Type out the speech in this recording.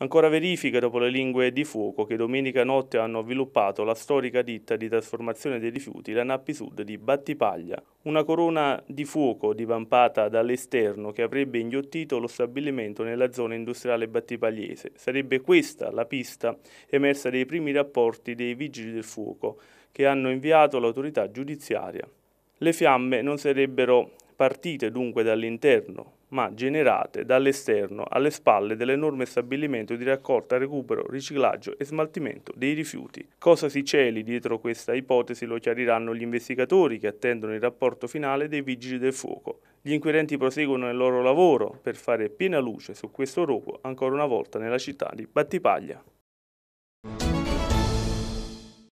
Ancora verifiche dopo le lingue di fuoco che domenica notte hanno viluppato la storica ditta di trasformazione dei rifiuti, la Nappi Sud di Battipaglia. Una corona di fuoco divampata dall'esterno che avrebbe inghiottito lo stabilimento nella zona industriale battipagliese. Sarebbe questa la pista emersa dai primi rapporti dei vigili del fuoco che hanno inviato l'autorità giudiziaria. Le fiamme non sarebbero partite dunque dall'interno ma generate dall'esterno alle spalle dell'enorme stabilimento di raccolta, recupero, riciclaggio e smaltimento dei rifiuti. Cosa si celi dietro questa ipotesi lo chiariranno gli investigatori che attendono il rapporto finale dei vigili del fuoco. Gli inquirenti proseguono il loro lavoro per fare piena luce su questo rogo ancora una volta nella città di Battipaglia.